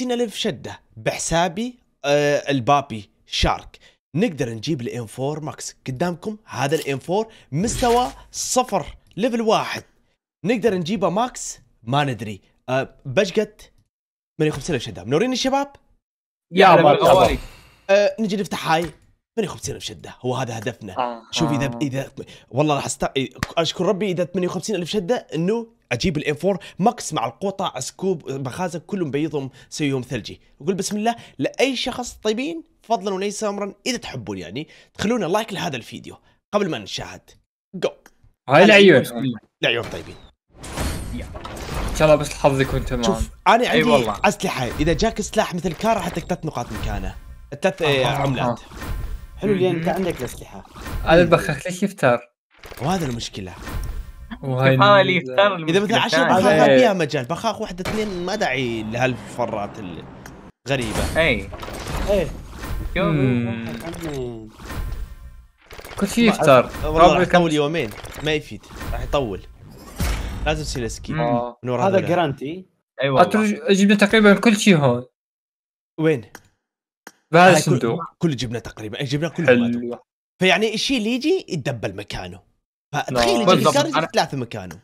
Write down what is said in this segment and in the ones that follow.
60,000 شده بحسابي آه البابي شارك نقدر نجيب الام 4 ماكس قدامكم هذا الام 4 مستوى صفر ليفل واحد نقدر نجيبه ماكس ما ندري أه بشقت 85000 شده منورين الشباب يا مرحبا أه نجي نفتح هاي 58000 شده هو هذا هدفنا آه. شوف اذا اذا والله راح استق... اشكر ربي اذا 58000 شده انه اجيب الام 4 ماكس مع القوطه اسكوب مخازن كلهم بيضهم سويهم ثلجي اقول بسم الله لاي شخص طيبين فضلا وليس امرا اذا تحبون يعني تخلونا لايك لهذا الفيديو قبل ما نشاهد جو هاي العيون العيون طيبين ان شاء الله بس الحظ يكون تمام شوف انا عندي أيوة اسلحه اذا جاك سلاح مثل كار راح ثلاث نقاط مكانه ثلاث آه عملات آه. حلو لان انت عندك الاسلحه انا بخخ ليش يفتر وهذا المشكله يحاول اذا مثلا 10 بخاخ فيها مجال بخاخ واحد اثنين ما داعي لهالفرات الغريبه اي اي كل شيء يختار والله يطول يومين ما يفيد راح يطول لازم تصير سكي هذا جرانتي ايوه جبنا تقريبا كل شيء هون وين؟ بهذا الصندوق كل جبنا تقريبا جبنا كل فيعني الشيء اللي يجي يتدبل مكانه فتخيل يجيك الكارنج ثلاثه مكانه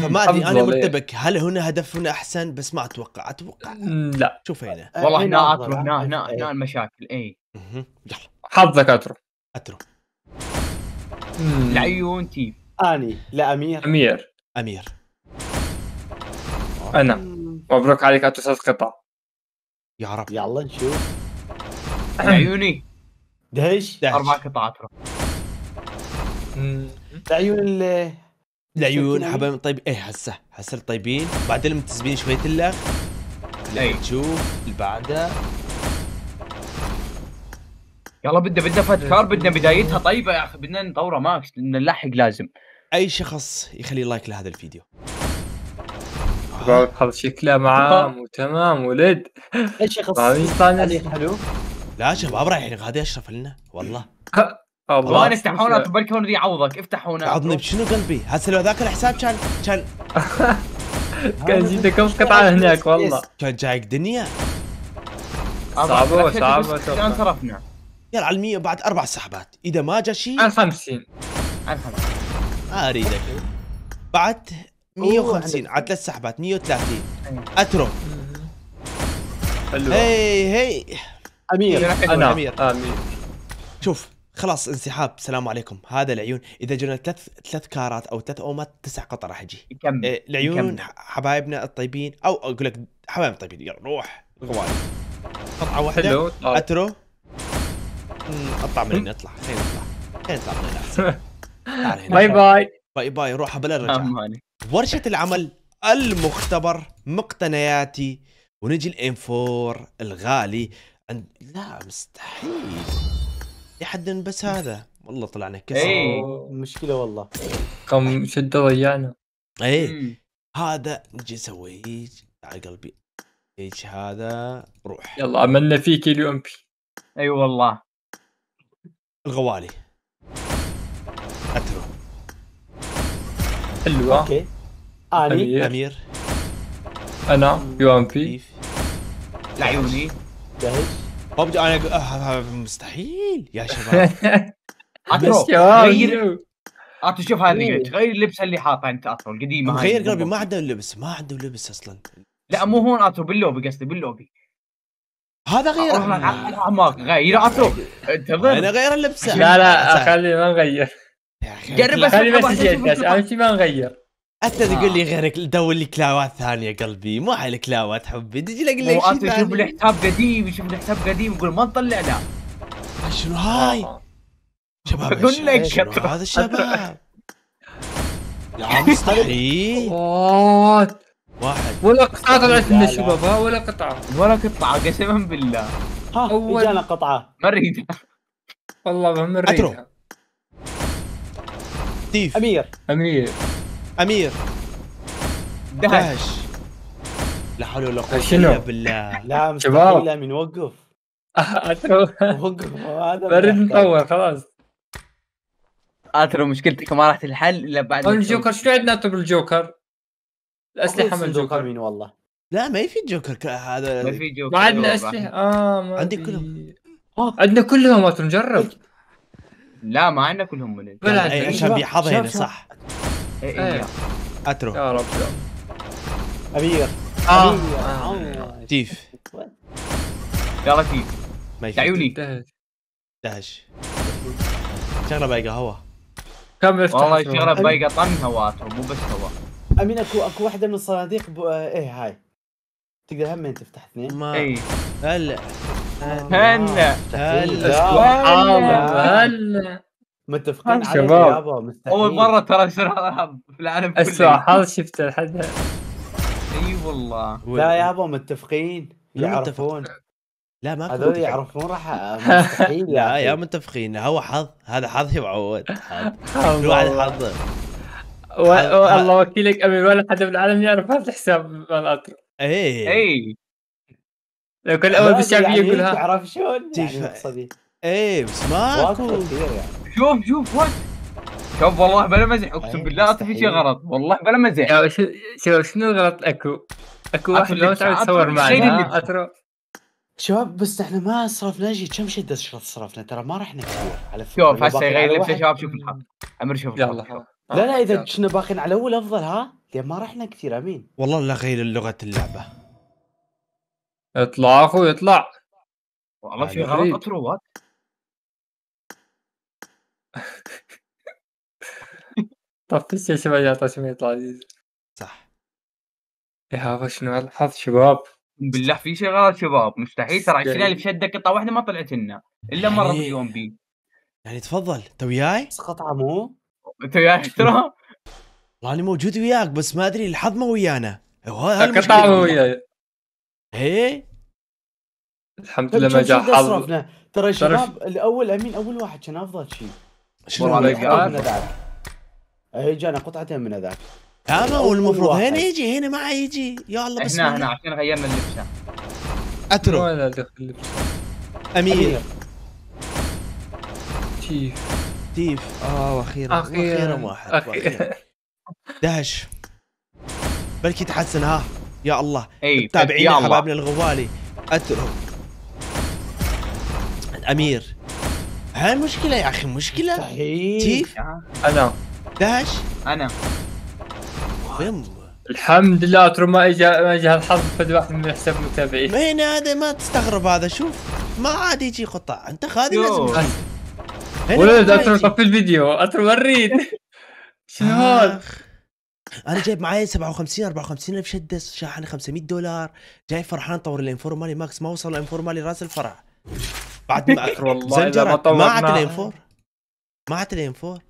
فما ادري انا إيه. مرتبك هل هنا هدف هنا احسن بس ما اتوقع اتوقع لا شوف هنا أه، والله هنا اترو هنا هنا إيه. هنا المشاكل اي حظك اترو اترو لعيون تيب اني لا امير امير امير انا أمم. مبروك عليك اترو ثلاث قطع يا رب يلا نشوف لعيوني دهش اربع قطع اترو العيون العيون حبايبنا طيب ايه هسه هسه طيبين بعدين لما تزبين شوية الا اي تشوف اللي بعدها يلا بدنا بدنا فتكار بدنا بدايتها طيبه يا اخي بدنا نطوره ماكس بدنا نلحق لازم اي شخص يخلي لايك لهذا الفيديو آه، هذا شكله معاه وتمام ولد اي شخص آه، حلو لا شباب رايحين غادي اشرف لنا والله ابغى افتح هنا بركي هون عوضك افتح هنا عضني بشنو قلبي هسه لو ذاك الحساب كان كان كان جيت كم قطعه هناك والله كان جايك دنيا صعبه صعبه الان يلا على 100 بعد اربع سحبات اذا ما جا شيء عن 50 عن 50 ما اريدك بعد 150 على ثلاث سحبات 130 اترك حلو هي هي امير انا امير آه، امير شوف خلاص انسحاب سلام عليكم هذا العيون اذا جونا ثلاث ثلاث كارات او ثلاث اومات تسع قطع راح يجي إيه العيون حبايبنا الطيبين او اقول لك حبايبنا الطيبين يلا روح غوالي قطعه واحده طيب. اترو اطلع من هنا اطلع خلينا نطلع خلينا نطلع من هنا باي باي باي باي روح بلا ورشه العمل المختبر مقتنياتي ونجي الام 4 الغالي عند لا مستحيل يا حد بس هذا والله طلعنا كسر اي مشكله والله كم شده ضيعنا اي هذا نجي نسوي هيج على قلبي هيج هذا روح يلا عملنا فيك ام بي اي أيوة والله الغوالي قتلوا حلوة اوكي اني امير انا يو ام بي لعيوني جاهز ببجي انا آه، آه، آه، مستحيل يا شباب غير انت شوف هذه غير اللبس اللي حاطه انت اصلا القديمه غير قلبي ما عنده لبس ما عنده لبس اصلا لا مو هون اترو باللوبي قصدي باللوبي هذا غير اعماق غير اترو انتظر انا غير اللبس لا لا خلي ما نغير جرب بس خلي بس اهم شيء ما نغير انت تقول لي آه. غيرك دور لي كلاوات ثانيه قلبي مو على كلاوات حبي تجي اقول لك شيء ثاني شوف الحساب قديم شوف الحساب قديم يقول ما نطلع لا شنو هاي؟ آه. شباب اقول لك هذا الشباب يا عم مستحيل آه. واحد ولا قطعه طلعت من الشباب ولا قطعه ولا قطعه قسما بالله ها أول... اجانا قطعه مريدة والله ما نريدها ستيف امير امير امير دهش لا حول ولا قوه الا بالله لا شباب لا من وقف وقف هذا برد مطور خلاص اترو مشكلتك ما راح تنحل الا بعد الجوكر شو عندنا انتم بالجوكر؟ الاسلحه من الجوكر مين والله لا ما في جوكر هذا ما في جوكر ما عندنا اسلحه اه ما عندي كلهم آه، عندنا كلهم اترو نجرب لا ما عندنا كلهم من عشان بيحضر يعني صح ايه, إيه. اترو يا رب امير امير آه. تيف يلا تيف عيوني دهش شغله بايقه هوا كمل والله شغله بايقه طن هوا اترو مو بس هوا امين اكو اكو واحده من الصناديق آه، ايه هاي تقدر هم تفتح اثنين ما اي هلا هلا هلا هلا متفقين على شباب اول مره ترى شنو في العالم كله اسوء حظ شفته لحد اي والله لا يابا متفقين يعرفون لا ما هذول يعرفون راح لا يا متفقين هو حظ هذا يا معود حظ واحد حظه والله وكيلك امين ولا حد بالعالم يعرف هذا الحساب مال اترو اي اي لو كان اول بالشعبيه يعني يقول ها تعرف شلون يعني ايه بس ماكو يعني. شوف شوف وات شوف والله بلا مزح إيه، اقسم بالله لا في شيء غلط والله بلا مزح شوف شنو الغلط اكو اكو واحد لو تعرف تصور معنا شباب بس احنا ما صرفنا شيء كم شده صرفنا ترى ما رحنا كثير على فكره شوف هسه يغير لبسه شباب شوف الحق امر شوف يلا لا لا اذا كنا باقين على الاول افضل ها لان ما رحنا كثير امين والله لا غير لغه اللعبه اطلع اخوي اطلع والله في غلط اترو وات طب تسع شباب يا تسمية العزيز صح يا إيه، هذا شنو الحظ شباب بالله في شيء غلط شباب مستحيل ترى 20000 شده قطعه واحده ما طلعت لنا الا مره في إيه. يوم بي يعني تفضل انت وياي؟ بس قطعه مو؟ انت وياي احترام والله انا موجود وياك بس ما ادري الحظ مو ويانا قطعه مو وياي ايه الحمد طيب، لله ما جاء حظ ترى شباب الاول امين اول واحد كان افضل شيء شنو آه. من ذاك اجى جانا قطعتين من ذاك انا والمفروض هنا يجي هنا ما يجي يا الله بس هنا هنا عشان غيرنا اللبسه اترو ولا دخل امير تيف تيف اه واخيرا اخيرا واحد دهش بلكي تحسن ها يا الله متابعين إيه، حبابنا الغوالي اترو الامير هاي مشكلة يا أخي مشكلة تيف أنا داش أنا والله الحمد لله ترى ما اجى ما اجى الحظ فد واحد من حساب متابعين مين هذا ما تستغرب هذا شوف ما عاد يجي قطع انت خادي لازم ولد اترك في الفيديو اترك وريد شنو هذا انا جايب معي 57 54 الف شده شاحنه 500 دولار جاي فرحان طور الانفورمالي ماكس ما وصل الانفورمالي راس الفرع بعد ما اخر والله ما طولنا ما عاد الام 4 ما عاد الام 4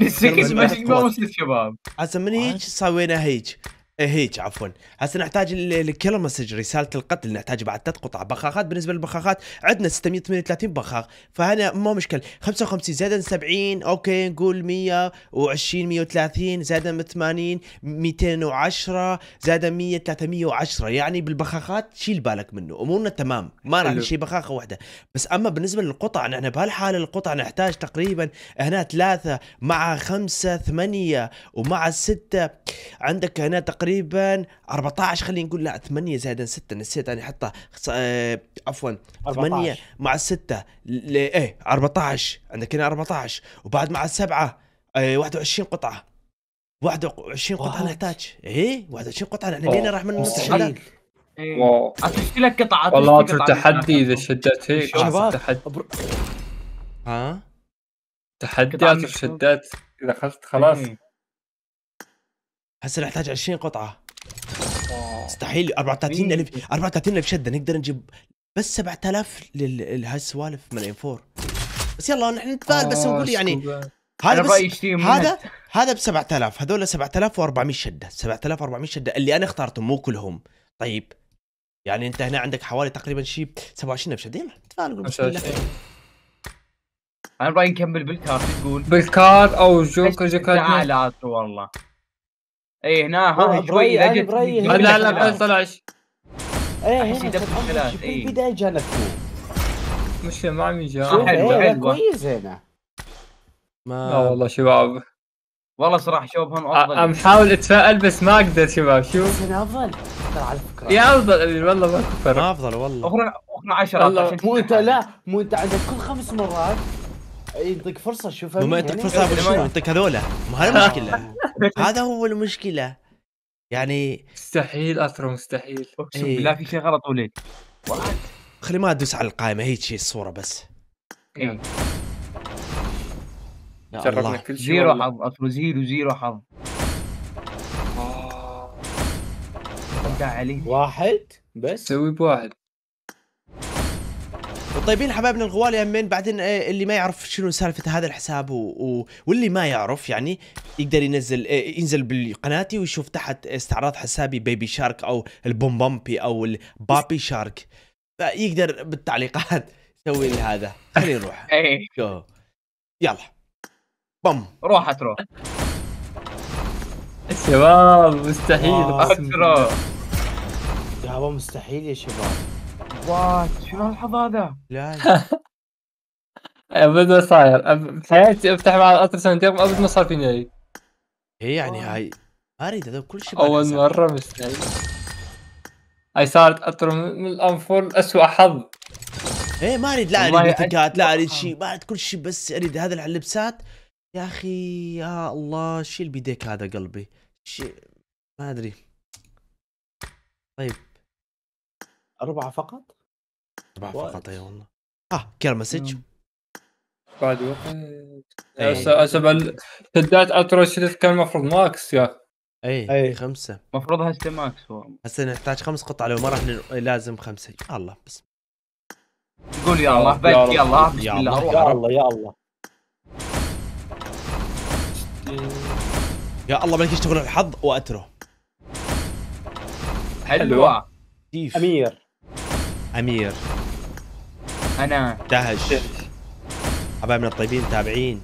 نسيك اسمه شباب هسه من هيك سوينا هيك إيه هيك عفوا هسه نحتاج الكيلر مسج رساله القتل نحتاج بعد ثلاث قطع بخاخات بالنسبه للبخاخات عندنا 638 بخاخ فهنا مو مشكل 55 زائد 70 اوكي نقول 120 130 زائد 80 210 زائد 100 310 يعني بالبخاخات شيل بالك منه امورنا تمام ما راح نشيل بخاخه واحده بس اما بالنسبه للقطع نحن بهالحاله القطع نحتاج تقريبا هنا ثلاثه مع خمسه ثمانيه ومع سته عندك هنا تقريبا تقريبا 14 خلينا نقول لا 8 زائد 6 نسيت انا حطها آه عفوا 8 مع 6 ايه 14 عندك هنا 14 وبعد مع 7 آه 21 قطعه 21 قطعه نحتاج ايه 21 قطعه نحن لينا راح من نص واو عطشت إيه. لك قطعه والله تحدي اذا شدت هيك شباب ها تحديات شدت اذا اخذت خلاص إيه. هسه نحتاج 20 قطعه مستحيل 34000 34000 شده نقدر نجيب بس 7000 لهالسوالف من ام 4 بس يلا نحن نتفائل بس نقول آه، يعني هذا بس هذا هذا ب 7000 هذول 7400 شده 7400 شده اللي انا اخترتهم مو كلهم طيب يعني انت هنا عندك حوالي تقريبا شيء 27000 شده نتفائل نقول انا رايي نكمل بالكارت تقول بالكارت او جوكر جوكر لا والله اي هنا ها شوي لا جت لا لا ما طلعش ايه هنا ثلاث اي البدايه مشكلة ما عم يجي حلو حلو إيه، كويس هنا ما لا والله شباب والله صراحة شباب افضل عم حاول اتفائل بس ما اقدر شباب شوف هنا افضل ترى على فكرة يا افضل والله ما كفر ما افضل والله اخرى اخرى 10 مو انت لا مو انت عندك كل خمس مرات ينطيك فرصة شوف مو ما ينطيك يعني. فرصة يعطيك إيه، إيه، هذولا ما هذا المشكلة هذا هو المشكله يعني مستحيل اثر مستحيل اقسم إيه. بالله في شيء غلط وليد خلي ما ادوس على القائمه هي شيء الصوره بس ايه لا الله كل زيرو حظ اصله زيرو زيرو حظ آه. واحد بس سوي بواحد طيبين إيه حبايبنا الغوال يمين بعدين إيه اللي ما يعرف شنو سالفه هذا الحساب و... و... واللي ما يعرف يعني يقدر ينزل إيه ينزل بقناتي ويشوف تحت استعراض حسابي بيبي شارك او البومبامبي او البابي شارك فيقدر بالتعليقات يسوي لي هذا خلينا نروح ايه يلا بم روح تروح شباب مستحيل اترو يا مستحيل يا شباب وات شنو هالحظ هذا؟ ابد ما صاير بحياتي افتح مع سنتين ابد ما صار فيني اي هي يعني هاي ما اريد هذا كل شيء اول مره مستحيل هاي صارت اطر من الانفور اسوء حظ ايه ما اريد لا اريد لا اريد شيء ما اريد كل شيء بس اريد هذا اللبسات يا اخي يا الله شيل بيديك هذا قلبي شي ما ادري طيب أربعة فقط؟ أربعة فقط أي أيوة والله آه كير مسج نعم. بعد وقت سبع شدات اترو شدت كان المفروض ماكس يا اي اي خمسه المفروض هسه ماكس هو هسه نحتاج خمس قطع لو ما راح لازم خمسه الله بس قول يا الله بك يا الله يا الله إيه. يا الله يا الله بلكي يشتغل الحظ واتره حلوه امير امير انا دهش من الطيبين تابعين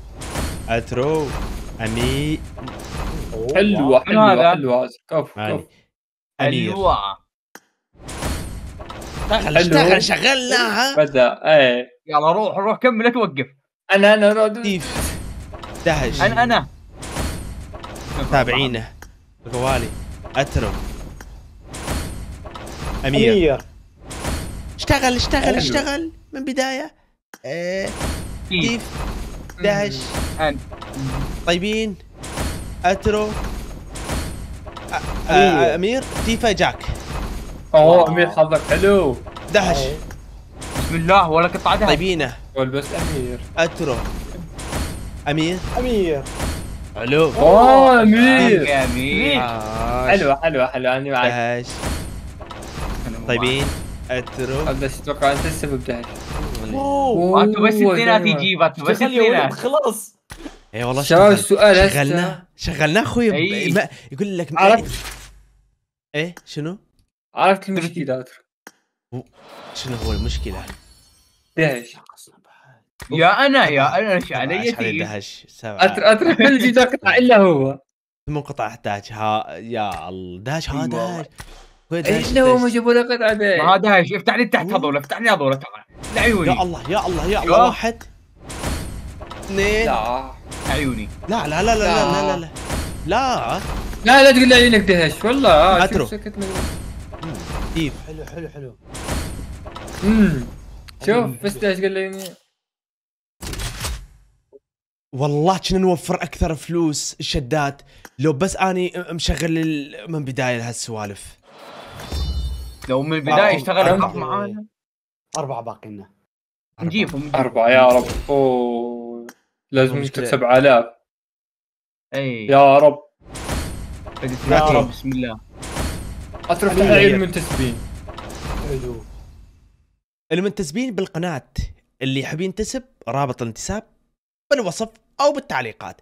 اترو امي حلوه حلوه حلوه كفو كفو امير حلوه دخل شغلناها بدا ايه يلا روح روح كمل لا توقف انا انا ديف دهش انا انا تابعينه غوالي اترو امير, أمير. اشتغل اشتغل حلو. أيوه. اشتغل من بدايه ايه كيف إيه. إيه. دهش طيبين اترو إيه. امير تيفا جاك اوه امير حظك حلو دهش بسم الله ولا قطعه دهش طيبينه بس امير اترو امير امير حلو اوه امير امير حلوه حلوه حلوه انا معك دهش طيبين اترو بس اتوقع انت السبب ما اوه انت بس اثنينات يجيبها انت بس اثنينات خلاص اي والله شباب السؤال هسه شغلناه شغلناه اخوي يقول لك عرفت ايه شنو؟ عرفت المشكله شنو هو المشكله؟ دهش يا انا يا انا ايش علي دهش اترك كل جديد اقطع الا هو ثم انقطع دهش ها يا الله دهش ها دهش إيه، لو ما جابوا لك قطعه هذا افتح لي تحت هذول افتح لي هذول لعيوني يا الله يا الله يا الله واحد اثنين لا عيوني لا لا لا لا لا لا لا لا لا لا تقول لي عيونك دهش والله اترو آه، ديب حلو حلو حلو امم شوف بس دهش قال لي والله كنا نوفر اكثر فلوس الشدات لو بس اني مشغل من بدايه هالسوالف لو من البدايه اشتغل معانا اربعه باقي لنا نجيبهم اربعه يا رب اوه لازم نكتب 7000 اي يا رب يا رب بسم الله اترك تحيه المنتسبين أيوه. حلو المنتسبين بالقناه اللي يحب ينتسب رابط الانتساب بالوصف او بالتعليقات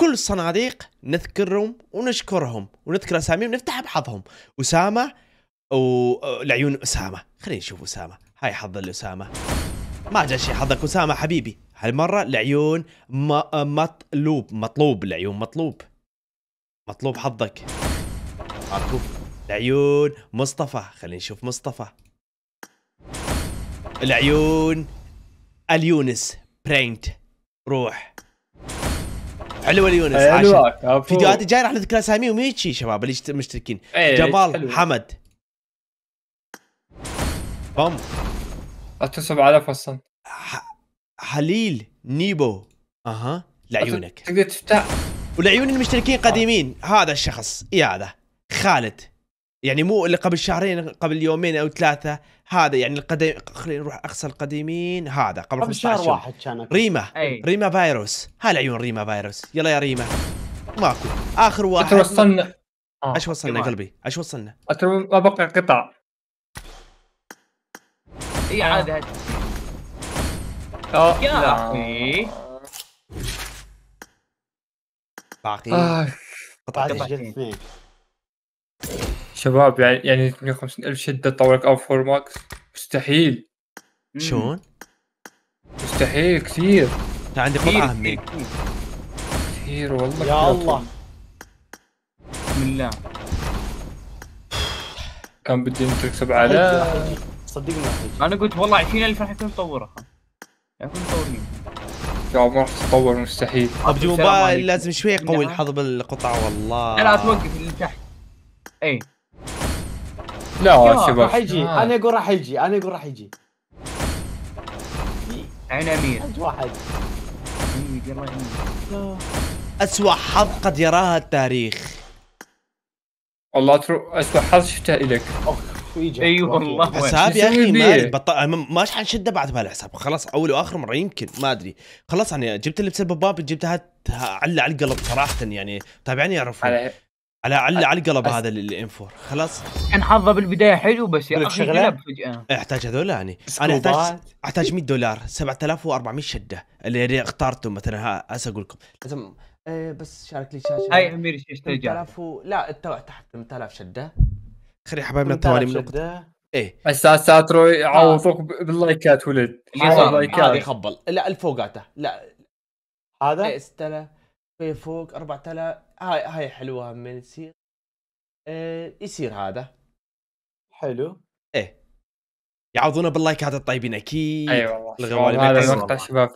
كل الصناديق نذكرهم ونشكرهم ونذكر اساميهم ونفتح بحظهم اسامه ولعيون أه، اسامه خلينا نشوف اسامه هاي حظ الاسامه ما جاء شيء حظك اسامه حبيبي هالمره م... أه، مطلوب مطلوب العيون مطلوب مطلوب حظك اركو العيون مصطفى خلينا نشوف مصطفى العيون اليونس برينت روح حلوه اليونس عاشر فيديوهاتي جاي راح نذكر اساميهم هيك شباب اللي مشتركين إيه، جمال حمد بام اعطي 7000 فصل حليل نيبو اها لعيونك تقدر تفتح ولعيون المشتركين آه. قديمين هذا الشخص يا إيه هذا خالد يعني مو اللي قبل شهرين قبل يومين او ثلاثه هذا يعني القديم خلينا نروح اقصى القديمين هذا قبل 15 شهر واحد كان ريما أي. ريما فايروس هاي عيون ريما فايروس يلا يا ريما ماكو اخر واحد وصلنا ايش وصلنا قلبي ايش وصلنا؟ ما بقى قطع اي آه. عادي هد آه، يا اخي باقي آه. شباب يعني يعني 150 الف شده طولك او فور ماكس مستحيل شلون؟ مستحيل كثير انا عندي قطعه همي كثير والله يا الله بسم الله كان بدي نترك 7000 صدقني انا قلت والله 20000 راح يكون مطوره راح يعني يكون ما راح تطور مستحيل ابجي موبايل لازم شوي يقوي نعم. الحظ بالقطع والله لا توقف اللي تحت اي لا شباب راح يجي آه. انا اقول راح يجي انا اقول راح يجي عين امير واحد إيه، اسوء حظ قد يراها التاريخ والله اسوء حظ شفته الك ويجي اي أيوة والله حساب يا اخي ما بط... ما حنشده بعد بهالحساب خلاص اول واخر مره يمكن ما ادري خلاص انا يعني جبت لبس البباب جبتها على على القلب صراحه يعني تابعني يعرفون على على على, القلب هذا الام 4 خلاص كان حظه بالبدايه حلو بس يا اخي قلب فجاه إيه، احتاج هذول يعني انا احتاج احتاج 100 دولار 7400 شده اللي اختارته مثلا هسه اقول لكم لازم إيه، بس شارك لي شاشه هاي امير ايش 8000 لا تحت 8000 شده خلي حبايبنا الطوالي من نقطة ايه اساسات ساترو يعوضوك آه. باللايكات ولد هذا يخبل لا الفوقاته لا هذا استلا إيه، في فوق 4000 هاي هاي حلوه من تصير إيه يصير هذا حلو ايه يعوضونا باللايكات الطيبين اكيد اي والله والله هذا المقطع شباب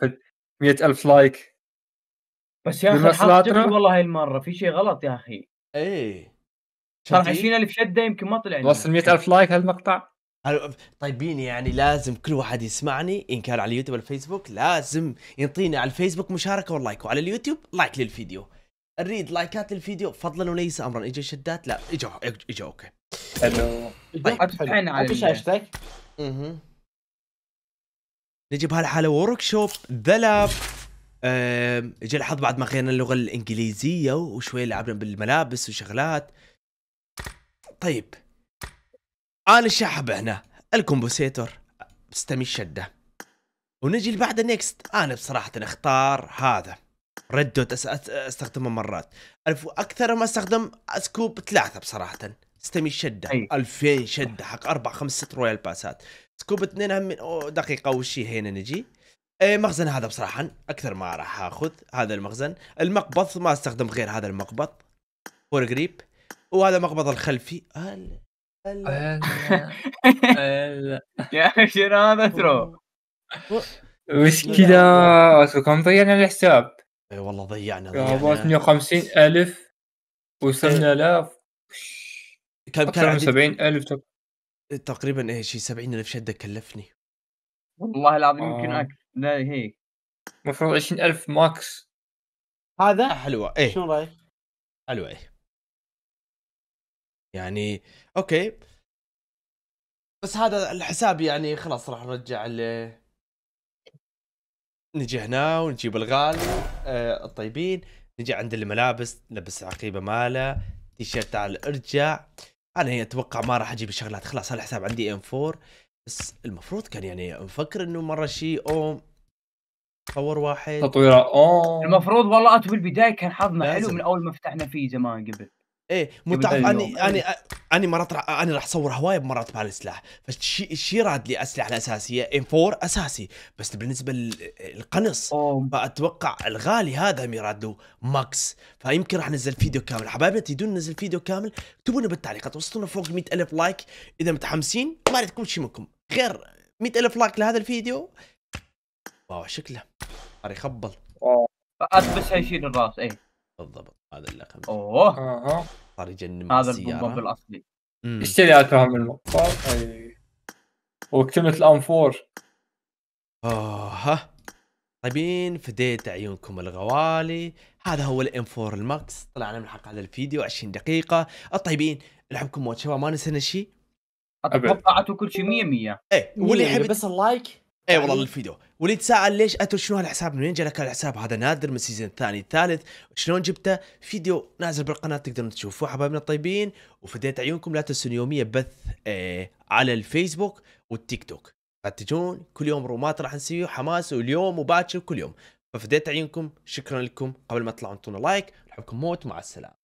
100000 لايك بس يا اخي والله هاي المره في شيء غلط يا اخي ايه صار 20000 شده يمكن ما طلع وصل 100000 لايك هالمقطع طيبين يعني لازم كل واحد يسمعني ان كان على اليوتيوب الفيسبوك لازم ينطيني على الفيسبوك مشاركه واللايك وعلى اليوتيوب لايك للفيديو نريد لايكات للفيديو فضلا وليس امرا اجا شدات لا اجا اجا اوكي حلو طيب على نجيب هالحالة ورك شوب ذلاب اجى الحظ بعد ما غيرنا اللغة الانجليزية وشوي لعبنا بالملابس وشغلات طيب انا شحب هنا الكومبوسيتور بستمي الشده ونجي لبعد نيكست انا بصراحه اختار هذا ريد دوت استخدمه مرات الف اكثر ما استخدم سكوب ثلاثه بصراحه استمي الشده 2000 طيب. شده حق اربع خمس ست رويال باسات سكوب اثنين هم دقيقه وشي هنا نجي إيه، مخزن هذا بصراحه اكثر ما راح اخذ هذا المخزن المقبض ما استخدم غير هذا المقبض فور جريب وهذا مقبض الخلفي هلا هلا يا شنو هذا ترو مشكلة كم ضيعنا الحساب اي والله ضيعنا ضيعنا 150 ألف وصلنا لا كان كان عندي 70 ألف تق... تقريبا ايه شيء 70 ألف شدة كلفني والله العظيم يمكن آه. أكثر لا هيك المفروض 20000 ماكس هذا حلوة ايه شنو رأيك؟ حلوة ايه يعني اوكي بس هذا الحساب يعني خلاص راح نرجع ل نجي هنا ونجيب الغالي آه الطيبين نجي عند الملابس نلبس العقيبه ماله تيشيرت تعال ارجع انا يعني اتوقع ما راح اجيب الشغلات خلاص الحساب عندي ام 4 بس المفروض كان يعني نفكر انه مره شيء او تصور واحد تطويره اوه المفروض والله انت بالبدايه كان حظنا حلو من اول ما فتحنا فيه زمان قبل ايه مو اني اني أيوه. اني مرات رح اني راح اصور هوايه مرات بهالسلاح فالشي الشي راد لي اسلحه الاساسيه ام 4 اساسي بس بالنسبه للقنص فاتوقع الغالي هذا ميرادو له ماكس فيمكن راح انزل فيديو كامل حبايبنا تريدون ننزل فيديو كامل اكتبوا لنا بالتعليقات وصلتونا فوق ال ألف لايك اذا متحمسين ما اريد كل شيء منكم غير 100 ألف لايك لهذا الفيديو واو شكله صار يخبل بس هيشيل الراس اي بالضبط هذا اللي اوه خارج النمر هذا البومب الاصلي اشتري اكره من المقطع وكتبت وكتمت الام 4 آه، ها طيبين فديت عيونكم الغوالي هذا هو الام 4 الماكس طلعنا من حق هذا الفيديو 20 دقيقه الطيبين العبكم موت شباب ما نسينا شيء اتوقع كل شيء 100 100 ايه واللي يحب بس اللايك اي والله للفيديو يعني واللي يتساءل ليش اتو شنو هالحساب من وين جالك الحساب هذا نادر من السيزون الثاني الثالث شلون جبته فيديو نازل بالقناه تقدرون تشوفوه حبايبنا الطيبين وفديت عيونكم لا تنسون يوميا بث آه على الفيسبوك والتيك توك تجون كل يوم رومات راح نسويه حماس واليوم وباكر كل يوم ففديت عيونكم شكرا لكم قبل ما تطلعون اعطونا لايك نحبكم موت مع السلامه